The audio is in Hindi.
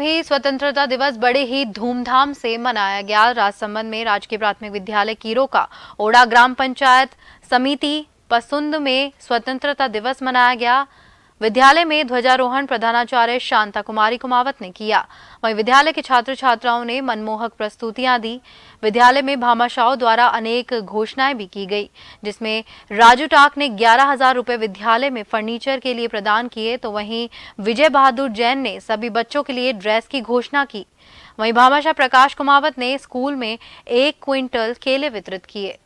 भी स्वतंत्रता दिवस बड़े ही धूमधाम से मनाया गया राजसमंद में राजकीय प्राथमिक विद्यालय कीरो का ओडा ग्राम पंचायत समिति पसुंद में स्वतंत्रता दिवस मनाया गया विद्यालय में ध्वजारोहण प्रधानाचार्य शांता कुमारी कुमावत ने किया वहीं विद्यालय के छात्र छात्राओं ने मनमोहक प्रस्तुतियां दी विद्यालय में भामाशाह द्वारा अनेक घोषणाएं भी की गई जिसमें राजू टाक ने ग्यारह हजार रूपए विद्यालय में फर्नीचर के लिए प्रदान किए तो वहीं विजय बहादुर जैन ने सभी बच्चों के लिए ड्रेस की घोषणा की वहीं भामाशाह प्रकाश कुमावत ने स्कूल में एक क्विंटल केले वितरित किए